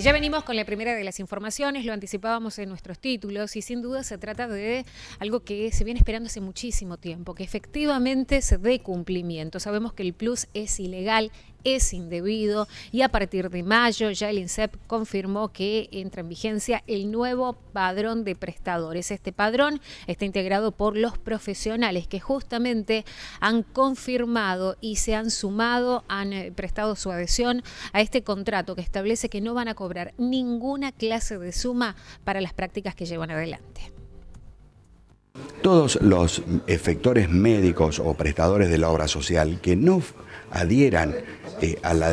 Y ya venimos con la primera de las informaciones, lo anticipábamos en nuestros títulos y sin duda se trata de algo que se viene esperando hace muchísimo tiempo, que efectivamente se dé cumplimiento. Sabemos que el plus es ilegal, es indebido y a partir de mayo ya el INSEP confirmó que entra en vigencia el nuevo padrón de prestadores. Este padrón está integrado por los profesionales que justamente han confirmado y se han sumado, han eh, prestado su adhesión a este contrato que establece que no van a cobrar ninguna clase de suma para las prácticas que llevan adelante. Todos los efectores médicos o prestadores de la obra social que no adhieran eh, a la,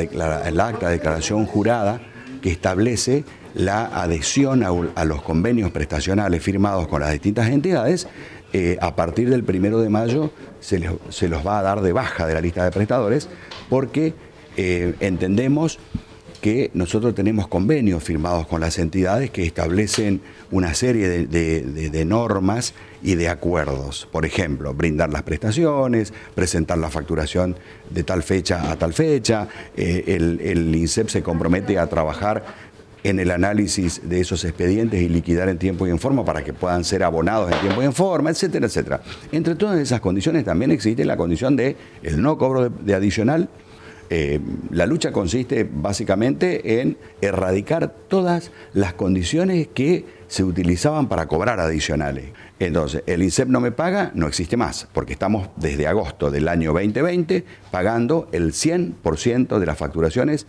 al acta de declaración jurada que establece la adhesión a, los convenios prestacionales firmados con las distintas entidades, eh, a partir del primero de mayo se, los va a dar de baja de la lista de prestadores porque eh, entendemos que nosotros tenemos convenios firmados con las entidades que establecen una serie de, normas y de acuerdos. Por ejemplo, brindar las prestaciones, presentar la facturación de tal fecha a tal fecha. Eh, el, el INSEP se compromete a trabajar en el análisis de esos expedientes y liquidar en tiempo y en forma para que puedan ser abonados en tiempo y en forma, etcétera, etcétera. Entre todas esas condiciones también existe la condición de el no cobro de adicional eh, la lucha consiste básicamente en erradicar todas las condiciones que se utilizaban para cobrar adicionales. Entonces, el INSEP no me paga, no existe más, porque estamos desde agosto del año 2020 pagando el 100% de las facturaciones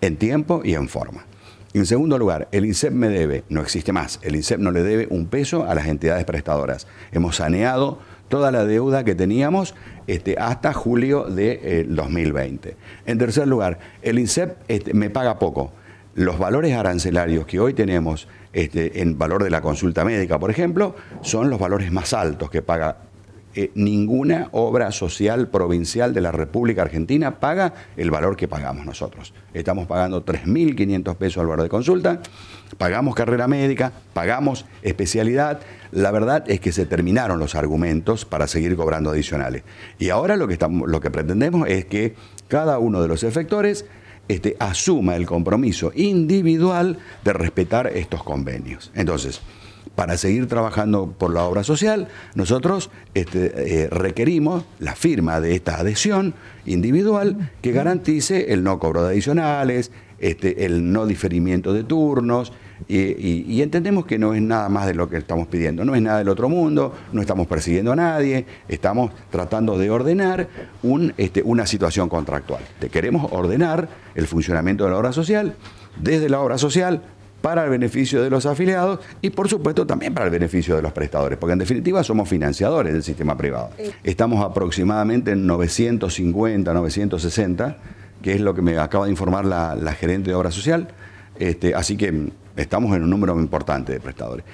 en tiempo y en forma. En segundo lugar, el INSEP me debe, no existe más, el INSEP no le debe un peso a las entidades prestadoras. Hemos saneado toda la deuda que teníamos este, hasta julio de 2020. Eh, en tercer lugar, el INSEP este, me paga poco. Los valores arancelarios que hoy tenemos este, en valor de la consulta médica, por ejemplo, son los valores más altos que paga eh, ninguna obra social provincial de la República Argentina paga el valor que pagamos nosotros. Estamos pagando 3.500 pesos al valor de consulta, pagamos carrera médica, pagamos especialidad. La verdad es que se terminaron los argumentos para seguir cobrando adicionales. Y ahora lo que, estamos, lo que pretendemos es que cada uno de los efectores este, asuma el compromiso individual de respetar estos convenios. Entonces, para seguir trabajando por la obra social, nosotros este, eh, requerimos la firma de esta adhesión individual que garantice el no cobro de adicionales, este, el no diferimiento de turnos, y, entendemos que no es nada más de lo que estamos pidiendo, no es nada del otro mundo, no estamos persiguiendo a nadie, estamos tratando de ordenar este, una situación contractual. Te queremos ordenar el funcionamiento de la obra social, desde la obra social para el beneficio de los afiliados y por supuesto también para el beneficio de los prestadores, porque en definitiva somos financiadores del sistema privado. Estamos aproximadamente en 950, 960, que es lo que me acaba de informar la, gerente de obra social, este, así que estamos en un número importante de prestadores.